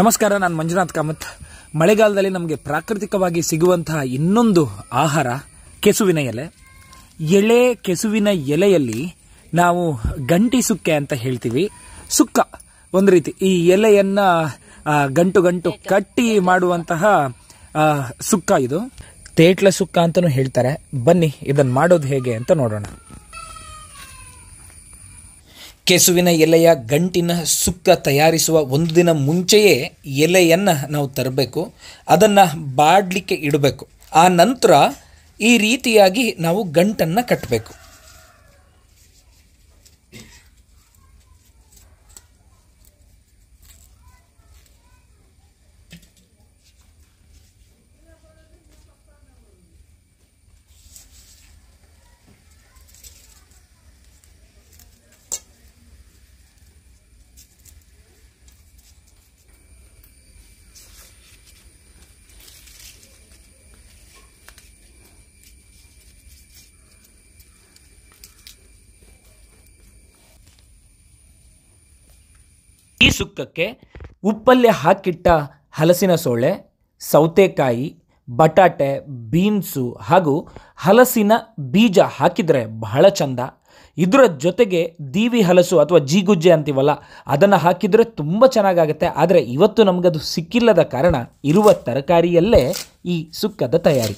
ನಮಸ್ಕಾರ ನಾನು ಮಂಜುನಾಥ್ ಕಾಮತ್ ಮಳೆಗಾಲದಲ್ಲಿ ನಮಗೆ ಪ್ರಾಕೃತಿಕವಾಗಿ ಸಿಗುವಂತಹ ಇನ್ನೊಂದು ಆಹಾರ ಕೆಸುವಿನ ಎಲೆ ಎಳೆ ಕೆಸುವಿನ ಎಲೆಯಲ್ಲಿ ನಾವು ಗಂಟಿ ಸುಕ್ಕೆ ಅಂತ ಹೇಳ್ತೀವಿ ಸುಕ್ಕ ಒಂದು ರೀತಿ ಈ ಎಲೆಯನ್ನ ಗಂಟು ಗಂಟು ಕಟ್ಟಿ ಮಾಡುವಂತಹ ಸುಕ್ಕ ಇದು ತೇಟ್ಲ ಸುಕ್ಕ ಅಂತಲೂ ಹೇಳ್ತಾರೆ ಬನ್ನಿ ಇದನ್ನು ಮಾಡೋದು ಹೇಗೆ ಅಂತ ನೋಡೋಣ ಕೆಸುವಿನ ಎಲೆಯ ಗಂಟಿನ ಸುಕ್ಕ ತಯಾರಿಸುವ ಒಂದು ದಿನ ಮುಂಚೆಯೇ ಎಲೆಯನ್ನು ನಾವು ತರಬೇಕು ಅದನ್ನು ಬಾಡಲಿಕ್ಕೆ ಇಡಬೇಕು ಆ ನಂತರ ಈ ರೀತಿಯಾಗಿ ನಾವು ಗಂಟನ್ನು ಕಟ್ಟಬೇಕು ಸುಕ್ಕಕ್ಕೆ ಉಪ್ಪಲ್ಲಿ ಹಾಕಿಟ್ಟ ಹಲಸಿನ ಸೊಳ್ಳೆ ಸೌತೆಕಾಯಿ ಬಟಾಟೆ ಬೀನ್ಸು ಹಾಗೂ ಹಲಸಿನ ಬೀಜ ಹಾಕಿದರೆ ಬಹಳ ಚಂದ ಇದರ ಜೊತೆಗೆ ದೀವಿ ಹಲಸು ಅಥವಾ ಜೀಗುಜ್ಜೆ ಅಂತೀವಲ್ಲ ಅದನ್ನು ಹಾಕಿದರೆ ತುಂಬ ಚೆನ್ನಾಗಾಗುತ್ತೆ ಆದರೆ ಇವತ್ತು ನಮಗದು ಸಿಕ್ಕಿಲ್ಲದ ಕಾರಣ ಇರುವ ತರಕಾರಿಯಲ್ಲೇ ಈ ಸುಕ್ಕದ ತಯಾರಿ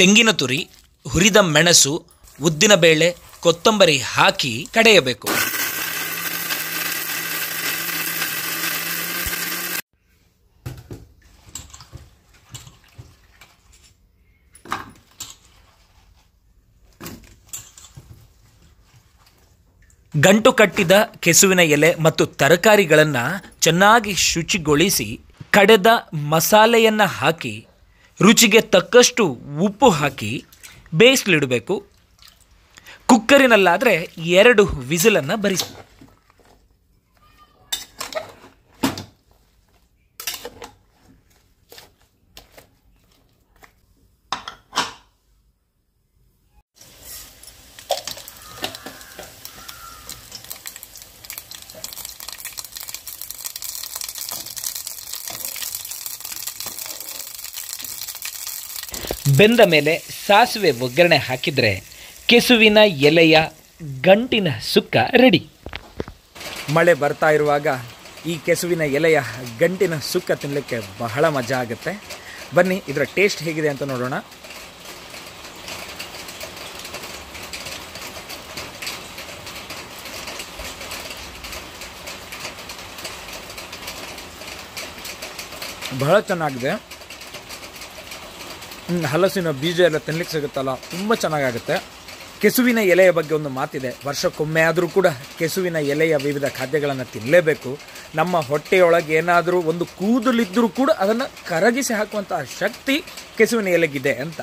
ತೆಂಗಿನ ತುರಿ ಹುರಿದ ಮೆಣಸು ಉದ್ದಿನ ಬೇಳೆ ಕೊತ್ತಂಬರಿ ಹಾಕಿ ಕಡೆಯಬೇಕು ಗಂಟು ಕಟ್ಟಿದ ಕೆಸುವಿನ ಎಲೆ ಮತ್ತು ತರಕಾರಿಗಳನ್ನು ಚೆನ್ನಾಗಿ ಶುಚಿಗೊಳಿಸಿ ಕಡೆದ ಮಸಾಲೆಯನ್ನು ಹಾಕಿ ರುಚಿಗೆ ತಕ್ಕಷ್ಟು ಉಪ್ಪು ಹಾಕಿ ಬೇಯಿಸ್ಲಿಡಬೇಕು ಕುಕ್ಕರಿನಲ್ಲಾದರೆ ಎರಡು ವಿಸಿಲನ್ನು ಬರಿಸಬೇಕು ಬೆಂದ ಮೇಲೆ ಸಾಸಿವೆ ಒಗ್ಗರಣೆ ಹಾಕಿದರೆ ಕೆಸುವಿನ ಎಲೆಯ ಗಂಟಿನ ಸುಕ್ಕ ರೆಡಿ ಮಳೆ ಬರ್ತಾ ಇರುವಾಗ ಈ ಕೆಸುವಿನ ಎಲೆಯ ಗಂಟಿನ ಸುಕ್ಕ ತಿನ್ನಲಿಕ್ಕೆ ಬಹಳ ಮಜಾ ಆಗುತ್ತೆ ಬನ್ನಿ ಇದರ ಟೇಸ್ಟ್ ಹೇಗಿದೆ ಅಂತ ನೋಡೋಣ ಬಹಳ ಚೆನ್ನಾಗಿದೆ ಹಲಸಿನ ಬೀಜ ಎಲ್ಲ ತಿನ್ಲಿಕ್ಕೆ ಸಿಗುತ್ತಲ್ಲ ತುಂಬ ಚೆನ್ನಾಗಾಗುತ್ತೆ ಕೆಸುವಿನ ಎಲೆಯ ಬಗ್ಗೆ ಒಂದು ಮಾತಿದೆ ವರ್ಷಕ್ಕೊಮ್ಮೆ ಆದರೂ ಕೂಡ ಕೆಸುವಿನ ಎಲೆಯ ವಿವಿಧ ಖಾದ್ಯಗಳನ್ನು ತಿನ್ನಲೇಬೇಕು ನಮ್ಮ ಹೊಟ್ಟೆಯೊಳಗೆ ಏನಾದರೂ ಒಂದು ಕೂದಲಿದ್ದರೂ ಕೂಡ ಅದನ್ನು ಕರಗಿಸಿ ಹಾಕುವಂತಹ ಶಕ್ತಿ ಕೆಸುವಿನ ಎಲೆಗಿದೆ ಅಂತ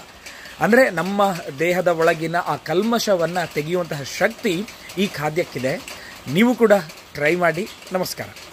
ಅಂದರೆ ನಮ್ಮ ದೇಹದ ಒಳಗಿನ ಆ ಕಲ್ಮಶವನ್ನು ತೆಗೆಯುವಂತಹ ಶಕ್ತಿ ಈ ಖಾದ್ಯಕ್ಕಿದೆ ನೀವು ಕೂಡ ಟ್ರೈ ಮಾಡಿ ನಮಸ್ಕಾರ